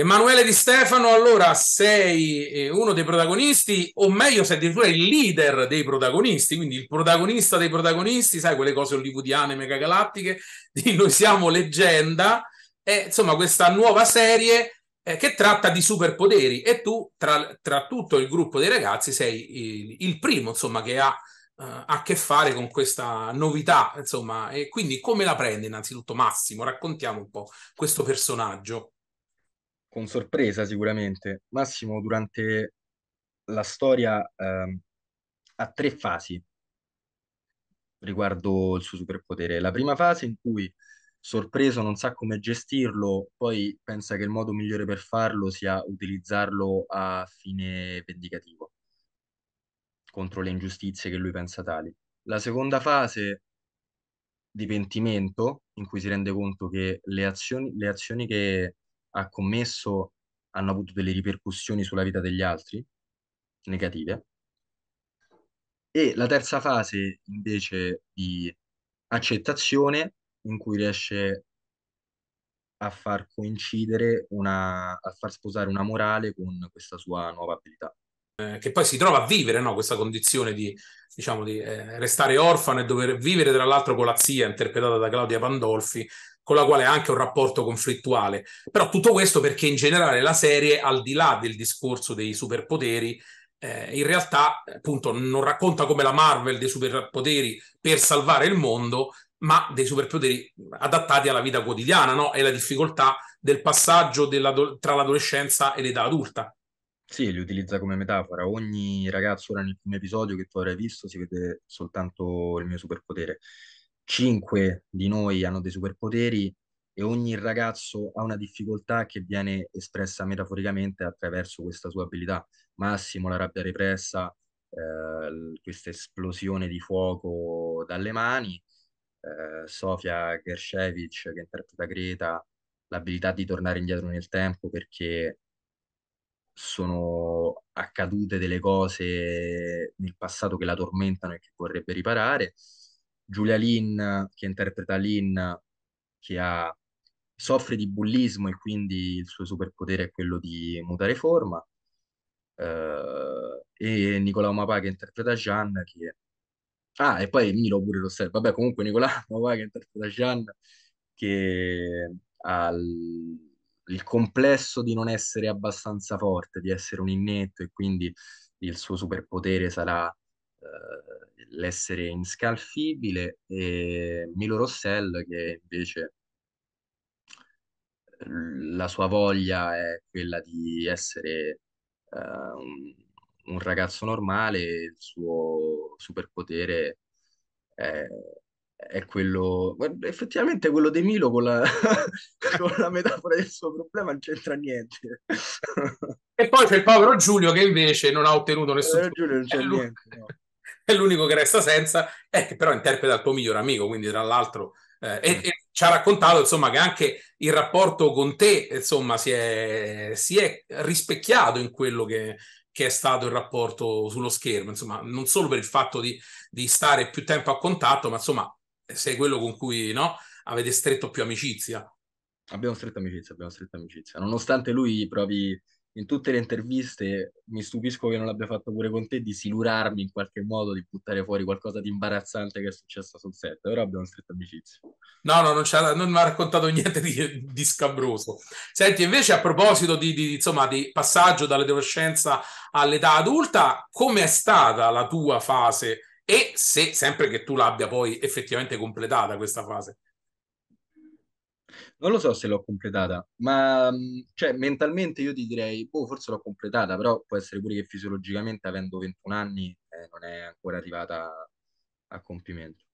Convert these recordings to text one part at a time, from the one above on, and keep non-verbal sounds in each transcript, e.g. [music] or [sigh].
Emanuele Di Stefano, allora sei eh, uno dei protagonisti, o meglio, sei addirittura il leader dei protagonisti, quindi il protagonista dei protagonisti, sai quelle cose hollywoodiane megagalattiche, [laughs] di Noi siamo leggenda, e, insomma questa nuova serie eh, che tratta di superpoteri e tu tra, tra, tutto il gruppo dei ragazzi sei il, il primo insomma che ha eh, a che fare con questa novità, insomma, e quindi come la prende innanzitutto Massimo? Raccontiamo un po' questo personaggio con sorpresa sicuramente. Massimo durante la storia eh, ha tre fasi riguardo il suo superpotere. La prima fase in cui sorpreso non sa come gestirlo, poi pensa che il modo migliore per farlo sia utilizzarlo a fine vendicativo contro le ingiustizie che lui pensa tali. La seconda fase di pentimento, in cui si rende conto che le azioni, le azioni che ha commesso hanno avuto delle ripercussioni sulla vita degli altri, negative. E la terza fase invece di accettazione, in cui riesce a far coincidere una, a far sposare una morale con questa sua nuova abilità. Eh, che poi si trova a vivere no? questa condizione di, diciamo, di eh, restare orfano e dover vivere, tra l'altro, con la zia interpretata da Claudia Pandolfi, con la quale ha anche un rapporto conflittuale. Però tutto questo perché in generale la serie, al di là del discorso dei superpoteri, eh, in realtà appunto non racconta come la Marvel dei superpoteri per salvare il mondo, ma dei superpoteri adattati alla vita quotidiana, no? E la difficoltà del passaggio tra l'adolescenza e l'età adulta. Sì, li utilizza come metafora. Ogni ragazzo ora nel primo episodio che tu avrai visto si vede soltanto il mio superpotere cinque di noi hanno dei superpoteri e ogni ragazzo ha una difficoltà che viene espressa metaforicamente attraverso questa sua abilità. Massimo la rabbia repressa, eh, questa esplosione di fuoco dalle mani, eh, Sofia Gershevich che interpreta Greta, l'abilità di tornare indietro nel tempo perché sono accadute delle cose nel passato che la tormentano e che vorrebbe riparare Giulia Lin, che interpreta Lin, che ha, soffre di bullismo e quindi il suo superpotere è quello di mutare forma, eh, e Nicola Mapà che interpreta Jean, che... Ah, e poi Miro pure lo serve. Vabbè, comunque Nicola [laughs] Mapà che interpreta Jean, che ha l... il complesso di non essere abbastanza forte, di essere un innetto e quindi il suo superpotere sarà eh, l'essere inscalfibile e Milo Rossell che invece eh, la sua voglia è quella di essere uh, un, un, ragazzo normale, il suo superpotere è, è quello, effettivamente quello di Milo con la, [laughs] con la metafora del suo problema non c'entra niente. e poi c'è il povero Giulio che invece non ha ottenuto nessun... Giulio non c'è niente, no è l'unico che resta senza, è eh, che però interpreta il tuo miglior amico, quindi tra l'altro eh, e, mm. e, ci ha raccontato insomma che anche il rapporto con te insomma si è, si è rispecchiato in quello che, che, è stato il rapporto sullo schermo, insomma non solo per il fatto di, di stare più tempo a contatto, ma insomma sei quello con cui no, avete stretto più amicizia. Abbiamo stretta amicizia, abbiamo stretta amicizia. Nonostante lui provi in tutte le interviste mi stupisco che non l'abbia fatto pure con te di silurarmi in qualche modo, di buttare fuori qualcosa di imbarazzante che è successo sul set, però abbiamo stretto amicizia. No, no, non, non mi ha raccontato niente di, di, scabroso. Senti, invece a proposito di, di, insomma, di passaggio dall'adolescenza all'età adulta, come è stata la tua fase e se sempre che tu l'abbia poi effettivamente completata questa fase? Non lo so se l'ho completata, ma mm, cioè, mentalmente io ti direi, boh, forse l'ho completata, però può essere pure che fisiologicamente, avendo 21 anni, eh, non è ancora arrivata a compimento.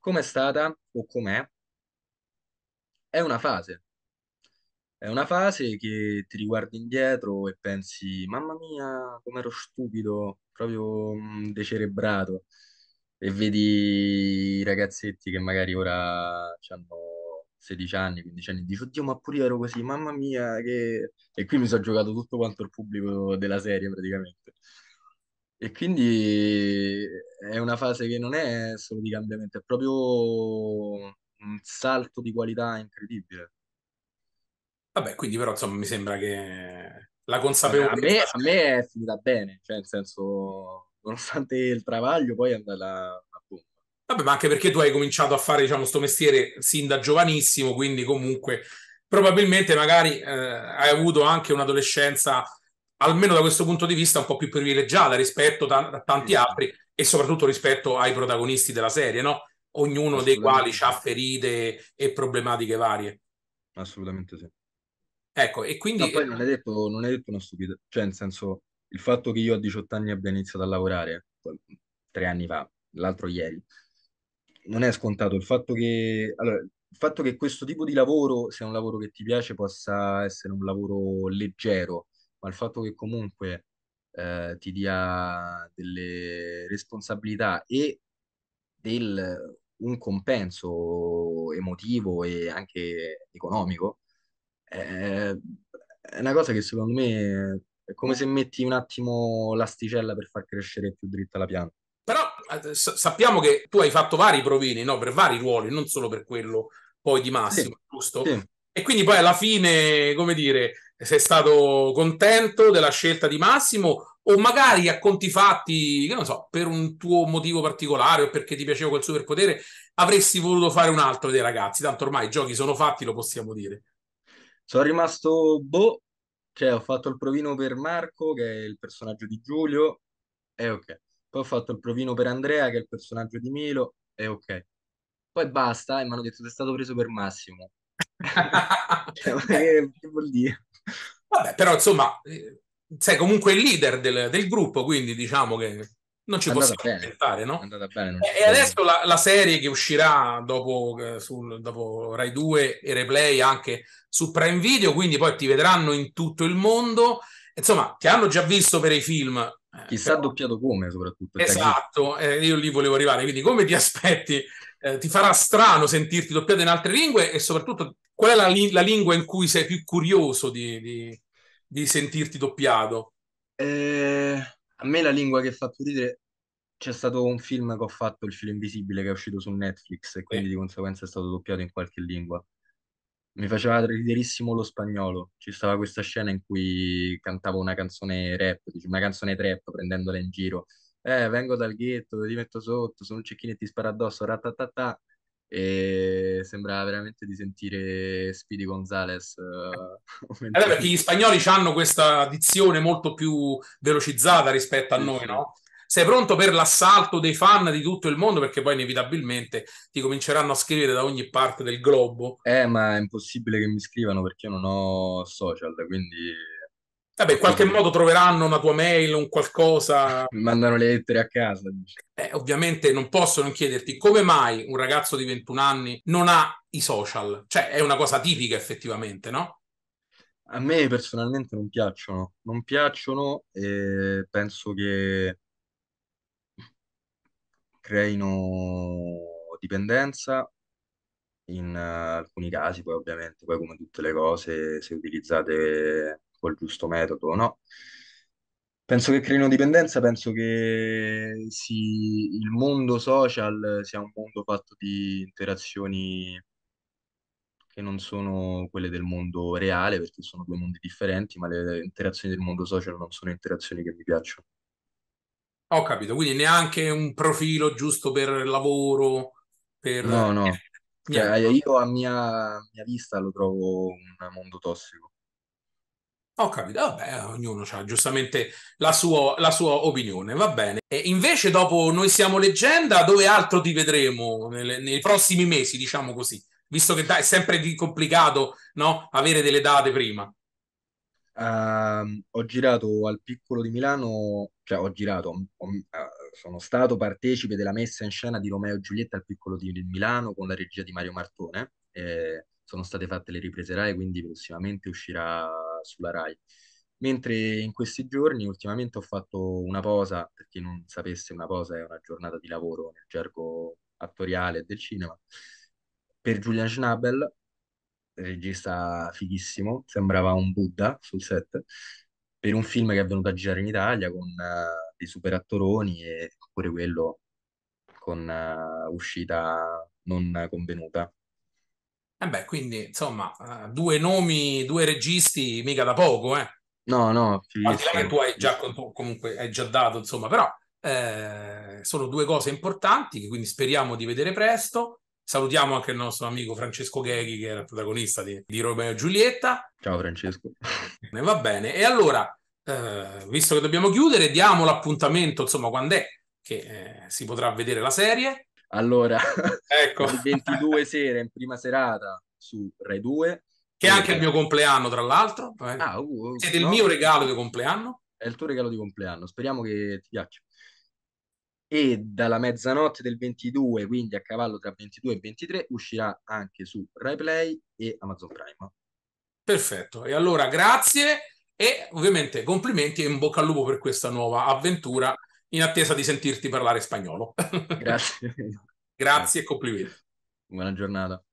Com'è stata o com'è? È una fase. È una fase che ti riguardi indietro e pensi, mamma mia, com'ero stupido, proprio mm, decerebrato. E vedi i ragazzetti che magari ora ci hanno 16 anni, 15 anni, dici, oddio, ma pure io ero così, mamma mia, che... E qui mi sono giocato tutto quanto il pubblico della serie, praticamente. E quindi è una fase che non è solo di cambiamento, è proprio un salto di qualità incredibile. Vabbè, quindi però, insomma, mi sembra che la consapevolezza... A me, a me è finita bene, cioè, nel senso, nonostante il travaglio, poi è andata Vabbè, ma anche perché tu hai cominciato a fare, diciamo, sto mestiere sin da giovanissimo, quindi comunque probabilmente magari eh, hai avuto anche un'adolescenza, almeno da questo punto di vista, un po' più privilegiata rispetto t- a tanti esatto. altri e soprattutto rispetto ai protagonisti della serie, no? Ognuno dei quali ha ferite e problematiche varie. Assolutamente sì. Ecco, e quindi... Ma poi non hai detto, non hai detto una stupida... Cioè, nel senso, il fatto che io a 18 anni abbia iniziato a lavorare, tre anni fa, l'altro ieri, non è scontato il fatto che allora, il fatto che questo tipo di lavoro, se è un lavoro che ti piace, possa essere un lavoro leggero, ma il fatto che comunque eh, ti dia delle responsabilità e del, un compenso emotivo e anche economico, eh, è una cosa che secondo me è come se metti un attimo l'asticella per far crescere più dritta la pianta sappiamo che tu hai fatto vari provini, no? Per vari ruoli, non solo per quello poi di Massimo, sì, giusto? Sì. E quindi poi alla fine, come dire, sei stato contento della scelta di Massimo o magari a conti fatti, che non so, per un tuo motivo particolare o perché ti piaceva quel superpotere, avresti voluto fare un altro dei ragazzi, tanto ormai i giochi sono fatti, lo possiamo dire. Sono rimasto boh, cioè ho fatto il provino per Marco, che è il personaggio di Giulio, e ok. Poi ho fatto il provino per Andrea, che è il personaggio di Milo, e ok. Poi basta, e mi hanno detto che sei stato preso per Massimo. [laughs] cioè, che, che vuol dire? Vabbè, però insomma, eh, sei comunque il leader del, del gruppo, quindi diciamo che non ci andata possiamo aspettare, no? Bene, e adesso la, la, serie che uscirà dopo, eh, sul, dopo Rai 2 e Replay anche su Prime Video, quindi poi ti vedranno in tutto il mondo. Insomma, ti hanno già visto per i film eh, Chissà però... doppiato come, soprattutto. Cioè, esatto, eh, io lì volevo arrivare. Quindi, come ti aspetti? Eh, ti farà strano sentirti doppiato in altre lingue e soprattutto qual è la, li- la lingua in cui sei più curioso di, di, di sentirti doppiato? Eh, a me la lingua che fa più ridere c'è stato un film che ho fatto, Il film invisibile, che è uscito su Netflix e quindi di conseguenza è stato doppiato in qualche lingua. Mi faceva riderissimo lo spagnolo. Ci stava questa scena in cui cantavo una canzone rap, una canzone trap prendendola in giro. Eh, vengo dal ghetto, ti metto sotto, sono un cecchino e ti spara addosso, ratatatà. E sembrava veramente di sentire Speedy Gonzales. Uh, [laughs] mentre... perché gli spagnoli hanno questa dizione molto più velocizzata rispetto a noi, no? Sei pronto per l'assalto dei fan di tutto il mondo? Perché poi inevitabilmente ti cominceranno a scrivere da ogni parte del globo. Eh, ma è impossibile che mi scrivano perché io non ho social, quindi... Vabbè, in qualche modo troveranno una tua mail, un qualcosa. [laughs] Mi mandano le lettere a casa. Eh, ovviamente non posso non chiederti come mai un ragazzo di 21 anni non ha i social. Cioè, è una cosa tipica effettivamente, no? A me personalmente non piacciono, non piacciono e penso che creino dipendenza in eh, alcuni casi, poi ovviamente, poi come tutte le cose, se utilizzate col giusto metodo o no. Penso che creino dipendenza, penso che si, il mondo social sia un mondo fatto di interazioni che non sono quelle del mondo reale, perché sono due mondi differenti, ma le interazioni del mondo social non sono interazioni che mi piacciono. Ho capito, quindi neanche un profilo giusto per lavoro, per... No, no. Cioè, eh, io a mia, mia, vista lo trovo un mondo tossico. Ho capito, vabbè, ognuno ha giustamente la sua, la sua, opinione, va bene. E invece dopo Noi siamo leggenda, dove altro ti vedremo nelle, nei prossimi mesi, diciamo così? Visto che è sempre complicato, no? Avere delle date prima. Uh, Ehm, ho girato al Piccolo di Milano, cioè ho girato, ho, mm, eh, sono stato partecipe della messa in scena di Romeo e Giulietta al Piccolo di Milano con la regia di Mario Martone. Eh, sono state fatte le riprese Rai, quindi prossimamente uscirà sulla Rai. Mentre in questi giorni, ultimamente ho fatto una posa, per chi non sapesse, una posa è una giornata di lavoro nel gergo attoriale del cinema, per Julian Schnabel, regista fighissimo, sembrava un Buddha sul set, per un film che è venuto a girare in Italia con uh, dei super attoroni e pure quello con uh, uscita non convenuta. E eh beh, quindi insomma, eh, due nomi, due registi mica da poco, eh? No, no. Al di là che tu hai già, comunque, hai già dato, insomma, però eh, sono due cose importanti che quindi speriamo di vedere presto. Salutiamo anche il nostro amico Francesco Gheghi, che era il protagonista di, di Romeo e Giulietta. Ciao Francesco. [laughs] E va bene. E allora, eh, visto che dobbiamo chiudere, diamo l'appuntamento, insomma, quando è che eh, si potrà vedere la serie. Allora, [laughs] ecco. il 22 sera in prima serata su Rai 2. Che è anche il mio compleanno, tra l'altro. Eh. Ah, uh, uh Siete no. il mio regalo di compleanno. È il tuo regalo di compleanno, speriamo che ti piaccia e dalla mezzanotte del 22, quindi a cavallo tra 22 e 23, uscirà anche su RaiPlay e Amazon Prime. Perfetto, e allora grazie e ovviamente complimenti e in bocca al lupo per questa nuova avventura in attesa di sentirti parlare spagnolo. [laughs] Grazie. grazie e complimenti. Buona giornata.